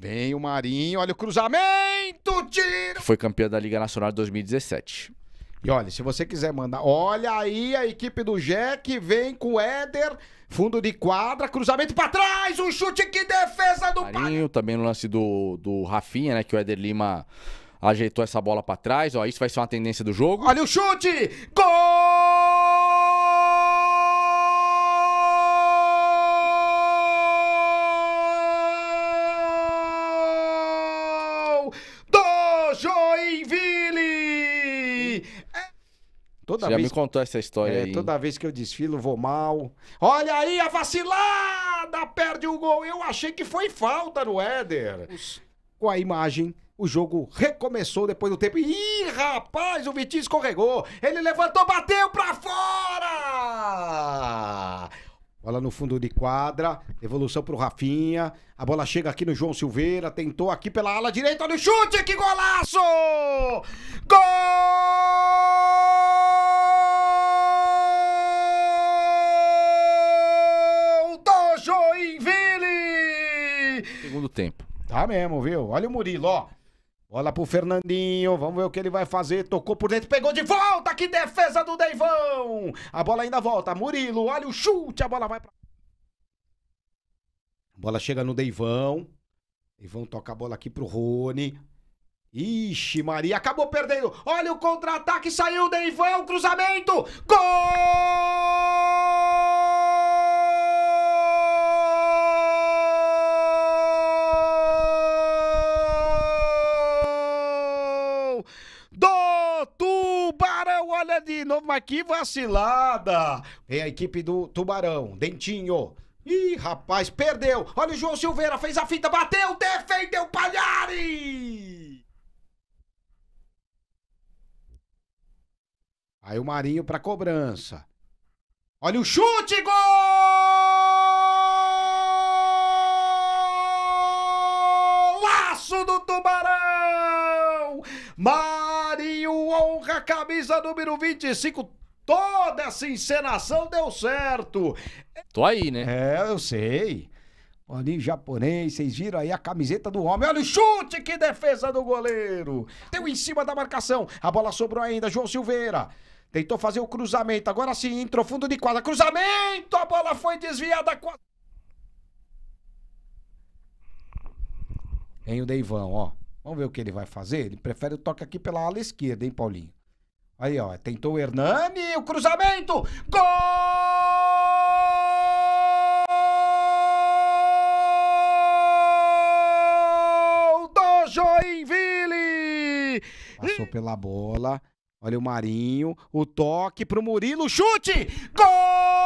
Vem o Marinho, olha o cruzamento, tiro! Foi campeão da Liga Nacional de 2017. E olha, se você quiser mandar, olha aí a equipe do Jack, vem com o Éder, fundo de quadra, cruzamento para trás, um chute que defesa do Marinho, também no lance do, do Rafinha, né, que o Éder Lima ajeitou essa bola para trás, ó, isso vai ser uma tendência do jogo. Olha o chute! Gol! Joinville! É. Toda Você vez... já me contou essa história é, aí. Toda vez que eu desfilo, vou mal. Olha aí a vacilada! Perde o gol. Eu achei que foi falta no Éder. Com a imagem, o jogo recomeçou depois do tempo. Ih, rapaz, o Vitinho escorregou. Ele levantou, bateu pra fora! Bola no fundo de quadra, evolução pro Rafinha. A bola chega aqui no João Silveira, tentou aqui pela ala direita no chute, que golaço! Gol do Joinville! Segundo tempo. Tá mesmo, viu? Olha o Murilo, ó. Bola pro Fernandinho, vamos ver o que ele vai fazer. Tocou por dentro, pegou de volta, que defesa do Deivão! A bola ainda volta, Murilo, olha o chute, a bola vai pra. Bola chega no Deivão. Deivão toca a bola aqui pro Rony. Ixi, Maria, acabou perdendo. Olha o contra-ataque, saiu o Deivão, cruzamento! Gol! de novo, mas que vacilada! vem é a equipe do Tubarão, Dentinho. Ih, rapaz, perdeu! Olha o João Silveira, fez a fita, bateu, defendeu Palhares! Aí o Marinho pra cobrança. Olha o chute, gol! Laço do Tubarão! Mas camisa número 25. Toda essa encenação deu certo. Tô aí, né? É, eu sei. em japonês, vocês viram aí a camiseta do homem. Olha o chute, que defesa do goleiro. Deu em cima da marcação. A bola sobrou ainda, João Silveira. Tentou fazer o cruzamento, agora sim, entrou fundo de quadra. Cruzamento, a bola foi desviada. Vem o Deivão, ó. Vamos ver o que ele vai fazer. Ele prefere o toque aqui pela ala esquerda, hein, Paulinho? Aí, ó, tentou o Hernani, o cruzamento! Gol do Joinville! Passou pela bola. Olha o Marinho, o toque pro Murilo, chute! Gol!